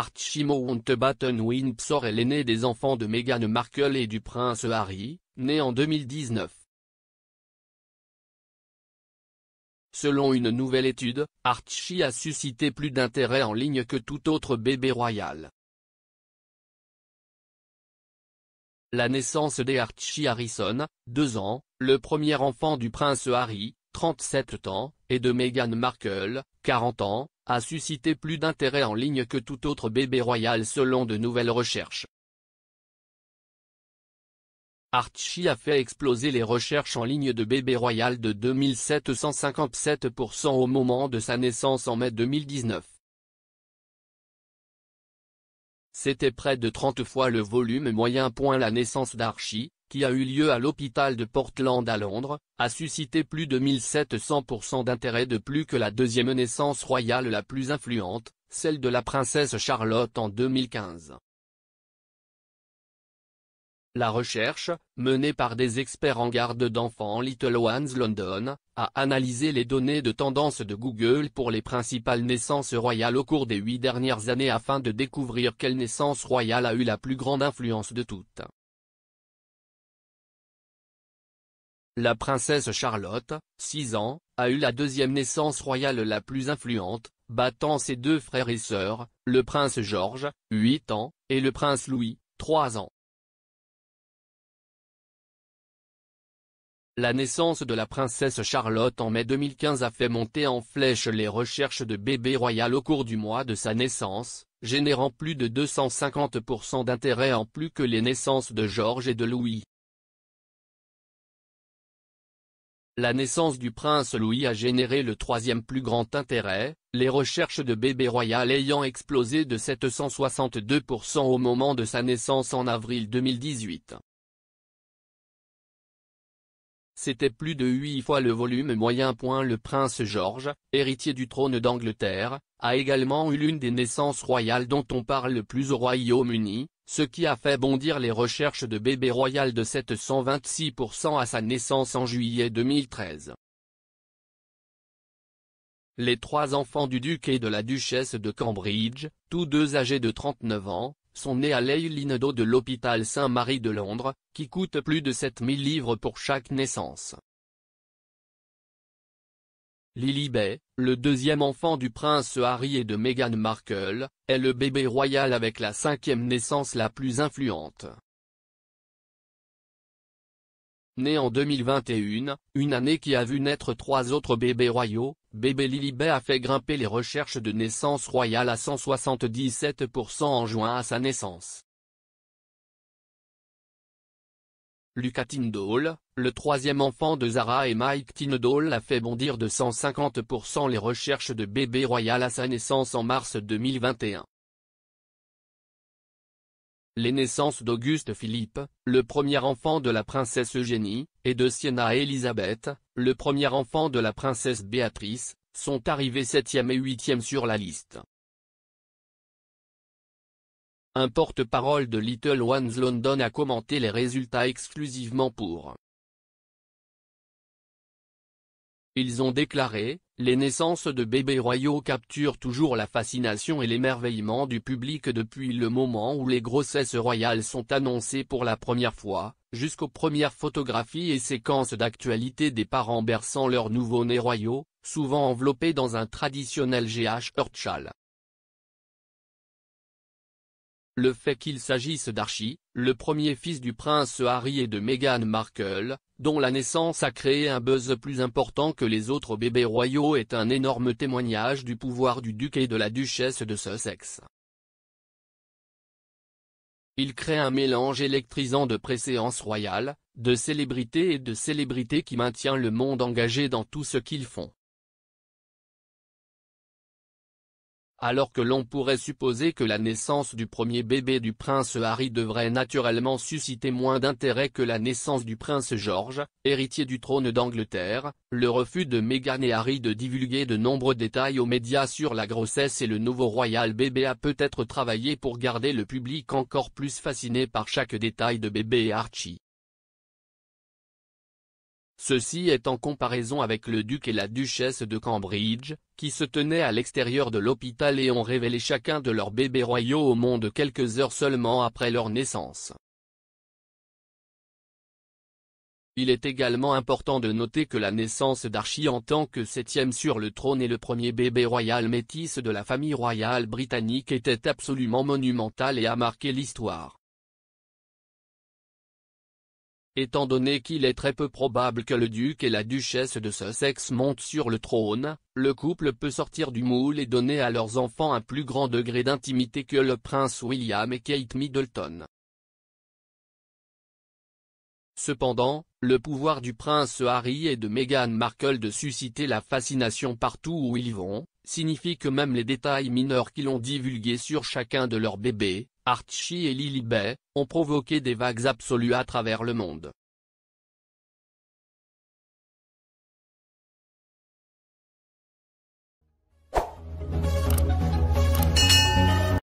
Archie Mountbatten Windsor est l'aîné des enfants de Meghan Markle et du prince Harry, né en 2019. Selon une nouvelle étude, Archie a suscité plus d'intérêt en ligne que tout autre bébé royal. La naissance des Archie Harrison, 2 ans, le premier enfant du prince Harry, 37 ans, et de Meghan Markle, 40 ans, a suscité plus d'intérêt en ligne que tout autre bébé royal selon de nouvelles recherches. Archie a fait exploser les recherches en ligne de bébé royal de 2757% au moment de sa naissance en mai 2019. C'était près de 30 fois le volume moyen. Point La naissance d'Archie, qui a eu lieu à l'hôpital de Portland à Londres, a suscité plus de 1700% d'intérêt de plus que la deuxième naissance royale la plus influente, celle de la princesse Charlotte en 2015. La recherche, menée par des experts en garde d'enfants Little Ones London, a analysé les données de tendance de Google pour les principales naissances royales au cours des huit dernières années afin de découvrir quelle naissance royale a eu la plus grande influence de toutes. La princesse Charlotte, 6 ans, a eu la deuxième naissance royale la plus influente, battant ses deux frères et sœurs, le prince Georges, 8 ans, et le prince Louis, 3 ans. La naissance de la princesse Charlotte en mai 2015 a fait monter en flèche les recherches de bébé royal au cours du mois de sa naissance, générant plus de 250% d'intérêt en plus que les naissances de Georges et de Louis. La naissance du prince Louis a généré le troisième plus grand intérêt, les recherches de bébé royal ayant explosé de 762% au moment de sa naissance en avril 2018. C'était plus de huit fois le volume moyen. Le prince George, héritier du trône d'Angleterre, a également eu l'une des naissances royales dont on parle le plus au Royaume-Uni, ce qui a fait bondir les recherches de bébé royal de 726% à sa naissance en juillet 2013. Les trois enfants du duc et de la duchesse de Cambridge, tous deux âgés de 39 ans, sont nés à l'Eilinedo de l'hôpital Saint-Marie de Londres, qui coûte plus de 7000 livres pour chaque naissance. Lily le deuxième enfant du prince Harry et de Meghan Markle, est le bébé royal avec la cinquième naissance la plus influente. Né en 2021, une année qui a vu naître trois autres bébés royaux, bébé Lily a fait grimper les recherches de naissance royale à 177% en juin à sa naissance. Lucas Tindall, le troisième enfant de Zara et Mike Tindall a fait bondir de 150% les recherches de bébé royal à sa naissance en mars 2021. Les naissances d'Auguste Philippe, le premier enfant de la princesse Eugénie, et de Sienna Elisabeth, le premier enfant de la princesse Béatrice, sont arrivées septième et huitième sur la liste un porte-parole de Little Ones London a commenté les résultats exclusivement pour. Ils ont déclaré, les naissances de bébés royaux capturent toujours la fascination et l'émerveillement du public depuis le moment où les grossesses royales sont annoncées pour la première fois, jusqu'aux premières photographies et séquences d'actualité des parents berçant leurs nouveaux nés royaux, souvent enveloppés dans un traditionnel GH Hurtchal. Le fait qu'il s'agisse d'Archie, le premier fils du prince Harry et de Meghan Markle, dont la naissance a créé un buzz plus important que les autres bébés royaux est un énorme témoignage du pouvoir du duc et de la duchesse de Sussex. Il crée un mélange électrisant de préséance royale, de célébrité et de célébrité qui maintient le monde engagé dans tout ce qu'ils font. alors que l'on pourrait supposer que la naissance du premier bébé du prince Harry devrait naturellement susciter moins d'intérêt que la naissance du prince George, héritier du trône d'Angleterre, le refus de Meghan et Harry de divulguer de nombreux détails aux médias sur la grossesse et le nouveau royal bébé a peut-être travaillé pour garder le public encore plus fasciné par chaque détail de bébé et Archie. Ceci est en comparaison avec le duc et la duchesse de Cambridge, qui se tenaient à l'extérieur de l'hôpital et ont révélé chacun de leurs bébés royaux au monde quelques heures seulement après leur naissance. Il est également important de noter que la naissance d'Archie en tant que septième sur le trône et le premier bébé royal métisse de la famille royale britannique était absolument monumentale et a marqué l'histoire. Étant donné qu'il est très peu probable que le duc et la duchesse de Sussex montent sur le trône, le couple peut sortir du moule et donner à leurs enfants un plus grand degré d'intimité que le prince William et Kate Middleton. Cependant, le pouvoir du prince Harry et de Meghan Markle de susciter la fascination partout où ils vont, signifie que même les détails mineurs qu'ils ont divulgués sur chacun de leurs bébés, Archie et Lily Bay, ont provoqué des vagues absolues à travers le monde.